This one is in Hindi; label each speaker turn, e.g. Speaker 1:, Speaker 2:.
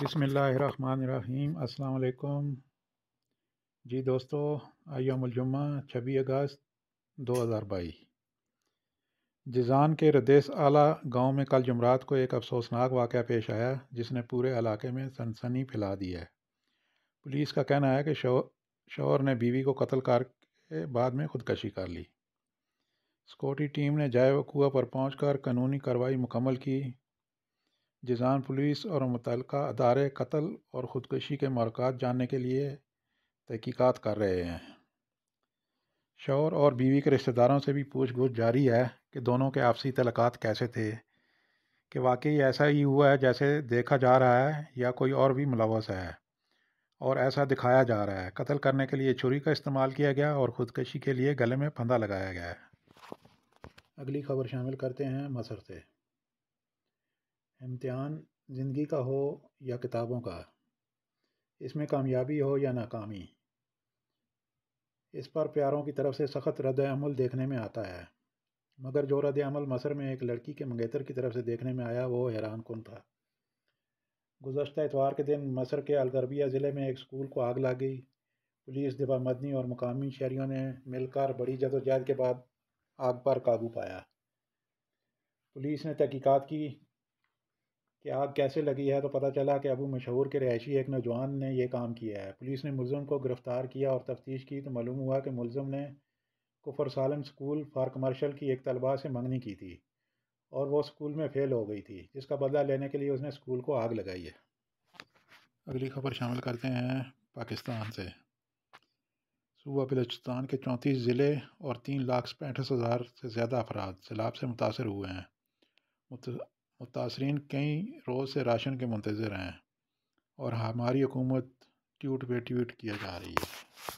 Speaker 1: बसमीम् अल्लाम जी दोस्तों अयामजुमा छबी अगस्त 2022 जिज़ान के रदेस आला गांव में कल जमरात को एक अफसोसनाक वाक़ पेश आया जिसने पूरे इलाके में सनसनी फैला दी है पुलिस का कहना है कि शोर ने बीवी को कत्ल करके बाद में खुदकशी कर ली सिक्योरिटी टीम ने जाए वकूआ पर पहुँच कर कानूनी कार्रवाई मुकम्मल की जिज़ान पुलिस और मुतल अदारे कत्ल और ख़ुदकशी के मौक़ात जानने के लिए तहक़ीक़त कर रहे हैं शोर और बीवी के रिश्तेदारों से भी पूछ गुछ जारी है कि दोनों के आपसी तलक कैसे थे कि वाकई ऐसा ही हुआ है जैसे देखा जा रहा है या कोई और भी मुलवस है और ऐसा दिखाया जा रहा है कत्ल करने के लिए छुरी का इस्तेमाल किया गया और ख़ुदकशी के लिए गले में फंदा लगाया गया है अगली खबर शामिल करते हैं मसर से इम्तहान ज़िंदगी का हो या किताबों का इसमें कामयाबी हो या नाकामी इस पर प्यारों की तरफ से सख्त रद्द अमल देखने में आता है मगर जो रद्द अमल मसर में एक लड़की के मंगेतर की तरफ से देखने में आया वो हैरान कन था गुजशत इतवार के दिन मसर के अलगरबिया ज़िले में एक स्कूल को आग लग गई पुलिस दिबा मदनी और मकामी शहरीों ने मिलकर बड़ी जदोजहद के बाद आग पर काबू पाया पुलिस ने तहकीकत की कि आग कैसे लगी है तो पता चला कि अबू मशहूर के रहायशी एक नौजवान ने यह काम किया है पुलिस ने मुलम को गिरफ़्तार किया और तफ्तीश की तो मालूम हुआ कि मुलम ने कुफर सालम स्कूल फार कमर्शल की एक तलबा से मंगनी की थी और वह स्कूल में फ़ेल हो गई थी जिसका बदला लेने के लिए उसने स्कूल को आग लगाई है अगली खबर शामिल करते हैं पाकिस्तान से सूबा बलोचिस्तान के चौंतीस ज़िले और तीन लाख पैंतीस हज़ार से ज़्यादा अफराद सैलाब से मुतासर हुए हैं मुतासरीन कई रोज़ से राशन के मुंतज़र हैं और हमारी हुकूमत ट्यूट पे ट्वीट किया जा रही है